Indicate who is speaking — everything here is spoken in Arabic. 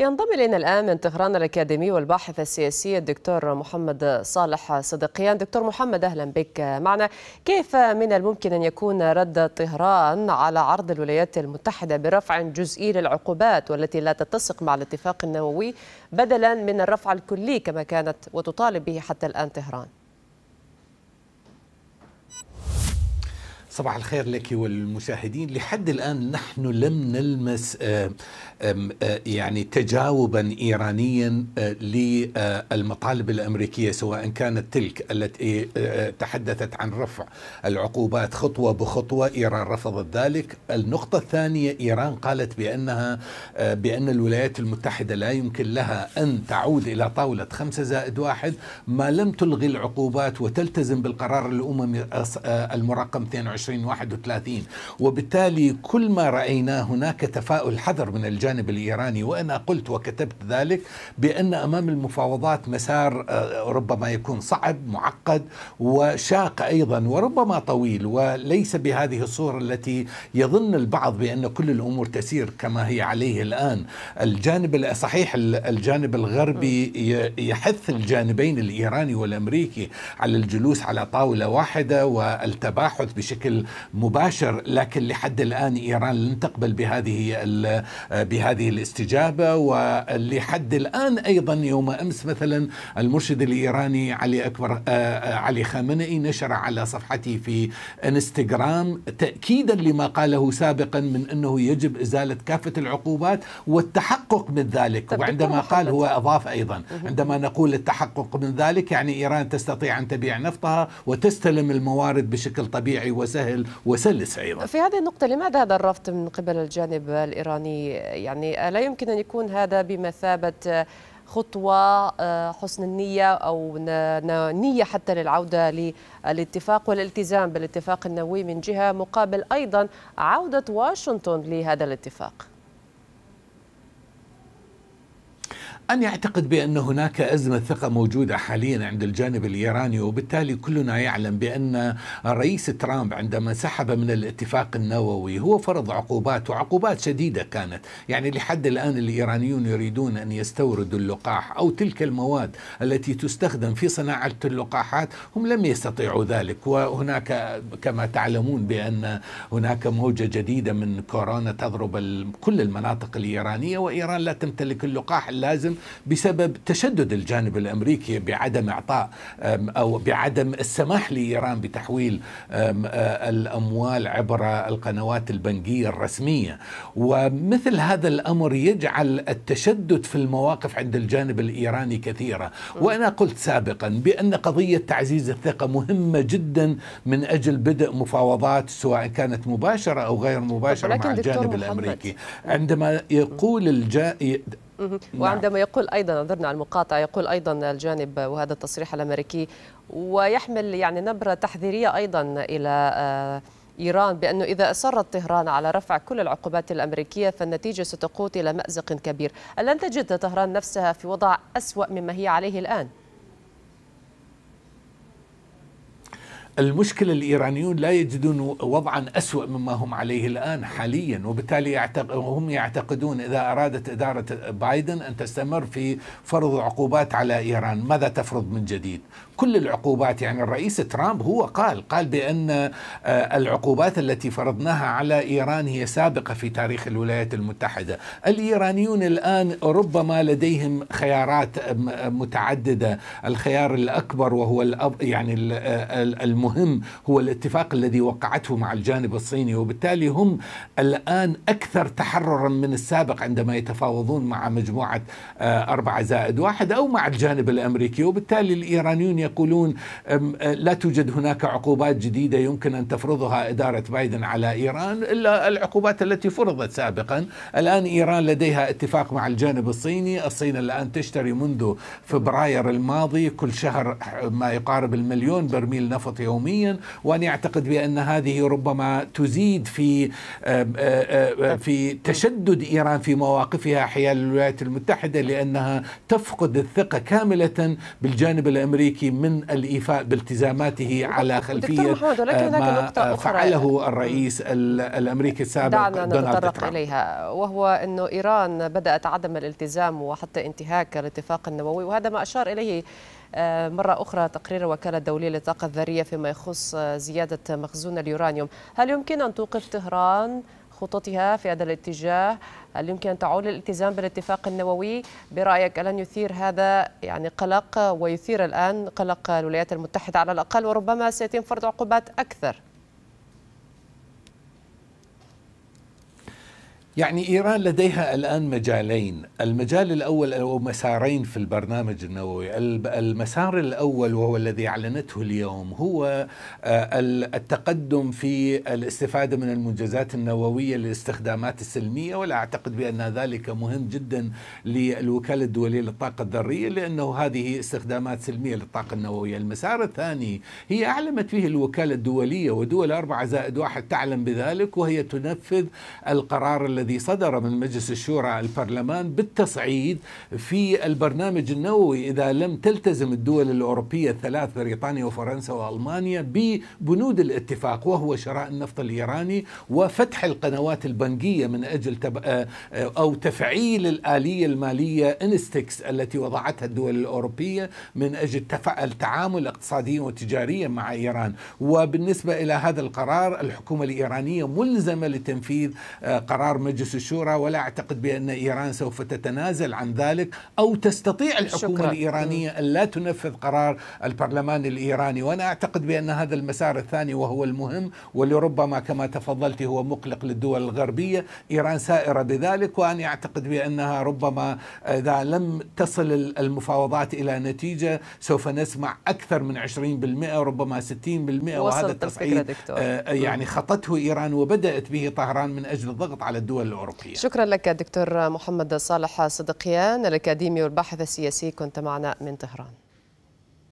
Speaker 1: ينضم إلينا الآن من طهران الأكاديمي والباحث السياسي الدكتور محمد صالح صدقيان دكتور محمد أهلا بك معنا كيف من الممكن أن يكون رد طهران على عرض الولايات المتحدة برفع جزئي للعقوبات والتي لا تتسق مع الاتفاق النووي بدلا من الرفع الكلي كما كانت وتطالب به حتى الآن طهران
Speaker 2: صباح الخير لك والمشاهدين لحد الآن نحن لم نلمس آه، آه، يعني تجاوبا إيرانيا آه، للمطالب الأمريكية سواء كانت تلك التي تحدثت عن رفع العقوبات خطوة بخطوة إيران رفضت ذلك النقطة الثانية إيران قالت بأنها بأن الولايات المتحدة لا يمكن لها أن تعود إلى طاولة خمسة زائد واحد ما لم تلغي العقوبات وتلتزم بالقرار الأممي المرقم 22 2031 وبالتالي كل ما رأيناه هناك تفاؤل حذر من الجانب الإيراني وأنا قلت وكتبت ذلك بأن أمام المفاوضات مسار آه، ربما يكون صعب معقد وشاق أيضا وربما طويل وليس بهذه الصورة التي يظن البعض بأن كل الأمور تسير كما هي عليه الآن الجانب صحيح الجانب الغربي يحث الجانبين الإيراني والأمريكي على الجلوس على طاولة واحدة والتباحث بشكل بشكل مباشر لكن لحد الآن إيران لن تقبل بهذه بهذه الاستجابة ولحد الآن أيضا يوم أمس مثلا المرشد الإيراني علي أكبر آه، آه، علي خامنئي نشر على صفحته في انستغرام تأكيدا لما قاله سابقا من أنه يجب إزالة كافة العقوبات والتحقق من ذلك وعندما قال هو أضاف أيضا عندما نقول التحقق من ذلك يعني إيران تستطيع أن تبيع نفطها وتستلم الموارد بشكل طبيعي وسهل سهل وسلس أيضا
Speaker 1: في هذه النقطة لماذا هذا الرفض من قبل الجانب الإيراني يعني لا يمكن أن يكون هذا بمثابة خطوة آه، حسن النية أو نية حتى للعودة للاتفاق والالتزام بالاتفاق النووي من جهة مقابل أيضا عودة واشنطن لهذا الاتفاق
Speaker 2: أن يعتقد بأن هناك أزمة ثقة موجودة حاليا عند الجانب الإيراني وبالتالي كلنا يعلم بأن الرئيس ترامب عندما سحب من الاتفاق النووي هو فرض عقوبات وعقوبات شديدة كانت يعني لحد الآن الإيرانيون يريدون أن يستوردوا اللقاح أو تلك المواد التي تستخدم في صناعة اللقاحات هم لم يستطيعوا ذلك وهناك كما تعلمون بأن هناك موجة جديدة من كورونا تضرب كل المناطق الإيرانية وإيران لا تمتلك اللقاح اللازم بسبب تشدد الجانب الامريكي بعدم اعطاء او بعدم السماح لايران بتحويل الاموال عبر القنوات البنكيه الرسميه ومثل هذا الامر يجعل التشدد في المواقف عند الجانب الايراني كثيره وانا قلت سابقا بان قضيه تعزيز الثقه مهمه جدا من اجل بدء مفاوضات سواء كانت مباشره او غير مباشره مع الجانب الامريكي عندما يقول الجا...
Speaker 1: نعم. وعندما يقول أيضا عذرنا على المقاطعة يقول أيضا الجانب وهذا التصريح الأمريكي ويحمل يعني نبرة تحذيرية أيضا إلى آه، إيران بأنه إذا أصرت طهران على رفع كل العقوبات الأمريكية فالنتيجة ستقود إلى مأزق كبير ألن تجد طهران نفسها في وضع أسوأ مما هي عليه الآن؟
Speaker 2: المشكلة الإيرانيون لا يجدون وضعا أسوأ مما هم عليه الآن حاليا وبالتالي هم يعتقدون إذا أرادت إدارة بايدن أن تستمر في فرض عقوبات على إيران ماذا تفرض من جديد كل العقوبات يعني الرئيس ترامب هو قال قال بأن آه، العقوبات التي فرضناها على إيران هي سابقة في تاريخ الولايات المتحدة الإيرانيون الآن ربما لديهم خيارات متعددة الخيار الأكبر وهو يعني آه، الم المهم هو الاتفاق الذي وقعته مع الجانب الصيني وبالتالي هم الآن أكثر تحررا من السابق عندما يتفاوضون مع مجموعة آه، أربعة زائد واحد أو مع الجانب الأمريكي وبالتالي الإيرانيون يقولون آه، لا توجد هناك عقوبات جديدة يمكن أن تفرضها إدارة بايدن على إيران إلا العقوبات التي فرضت سابقا الآن إيران لديها اتفاق مع الجانب الصيني الصين الآن تشتري منذ فبراير الماضي كل شهر آه، ما يقارب المليون برميل نفط يوم يوميا وان يعتقد بأن هذه ربما تزيد في آه، آه، آه، في تشدد إيران في مواقفها حيال الولايات المتحدة لأنها تفقد الثقة كاملة بالجانب الأمريكي من الإيفاء بالتزاماته على خلفية ما فعله الرئيس الأمريكي السابق دونالد نتطرق ترامب.
Speaker 1: إليها وهو أنه إيران بدأت عدم الالتزام وحتى انتهاك الاتفاق النووي وهذا ما أشار إليه آه، مرة أخرى تقرير الوكالة الدولية للطاقة الذرية فيما يخص آه، زيادة مخزون اليورانيوم هل يمكن أن توقف طهران خططها في هذا الاتجاه هل يمكن أن تعود للالتزام بالاتفاق النووي برأيك ألن يثير هذا يعني قلق ويثير الآن قلق الولايات المتحدة على الأقل وربما سيتم فرض عقوبات أكثر
Speaker 2: يعني إيران لديها الآن مجالين المجال الأول أو مسارين في البرنامج النووي المسار الأول وهو الذي أعلنته اليوم هو آه، التقدم في الاستفادة من المنجزات النووية للاستخدامات السلمية ولا أعتقد بأن ذلك مهم جدا للوكالة الدولية للطاقة الذرية لأنه هذه استخدامات سلمية للطاقة النووية المسار الثاني هي أعلمت فيه الوكالة الدولية ودول أربعة زائد واحد تعلم بذلك وهي تنفذ القرار الذي الذي صدر من مجلس الشورى البرلمان بالتصعيد في البرنامج النووي إذا لم تلتزم الدول الأوروبية الثلاث بريطانيا وفرنسا وألمانيا ببنود الاتفاق وهو شراء النفط الإيراني وفتح القنوات البنكية من أجل تب... آه، آه، أو تفعيل الآلية المالية إنستكس التي وضعتها الدول الأوروبية من أجل تفع... التعامل اقتصاديا وتجاريا مع إيران وبالنسبة إلى هذا القرار الحكومة الإيرانية ملزمة لتنفيذ آه، قرار مجلس مجلس الشورى ولا أعتقد بأن إيران سوف تتنازل عن ذلك أو تستطيع الحكومة شكرا. الإيرانية أن لا تنفذ قرار البرلمان الإيراني وأنا أعتقد بأن هذا المسار الثاني وهو المهم ولربما كما تفضلت هو مقلق للدول الغربية إيران سائرة بذلك وأنا أعتقد بأنها ربما إذا لم تصل المفاوضات إلى نتيجة سوف نسمع أكثر من 20% ربما 60% وهذا التصعيد آه، يعني خطته إيران وبدأت به طهران من أجل الضغط على الدول الدول الأوروبية
Speaker 1: شكرا لك دكتور محمد صالح صدقيان الأكاديمي والباحث السياسي كنت معنا من طهران